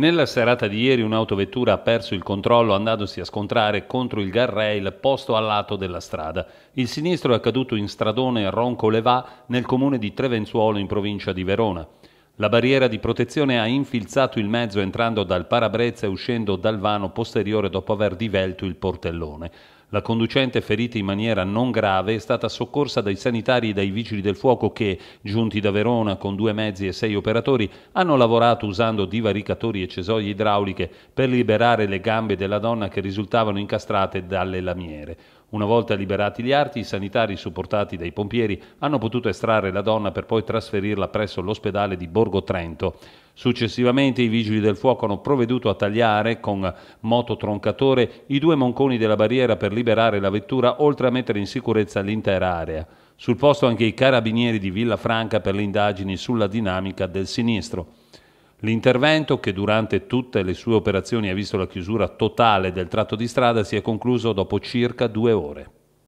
Nella serata di ieri un'autovettura ha perso il controllo andandosi a scontrare contro il garrail posto a lato della strada. Il sinistro è caduto in stradone Ronco Levà nel comune di Trevenzuolo in provincia di Verona. La barriera di protezione ha infilzato il mezzo entrando dal parabrezza e uscendo dal vano posteriore dopo aver divelto il portellone. La conducente ferita in maniera non grave è stata soccorsa dai sanitari e dai vigili del fuoco che, giunti da Verona con due mezzi e sei operatori, hanno lavorato usando divaricatori e cesoie idrauliche per liberare le gambe della donna che risultavano incastrate dalle lamiere. Una volta liberati gli arti, i sanitari supportati dai pompieri hanno potuto estrarre la donna per poi trasferirla presso l'ospedale di Borgo Trento. Successivamente i vigili del fuoco hanno provveduto a tagliare con mototroncatore i due monconi della barriera per liberare la vettura, oltre a mettere in sicurezza l'intera area. Sul posto anche i carabinieri di Villa Franca per le indagini sulla dinamica del sinistro. L'intervento, che durante tutte le sue operazioni ha visto la chiusura totale del tratto di strada, si è concluso dopo circa due ore.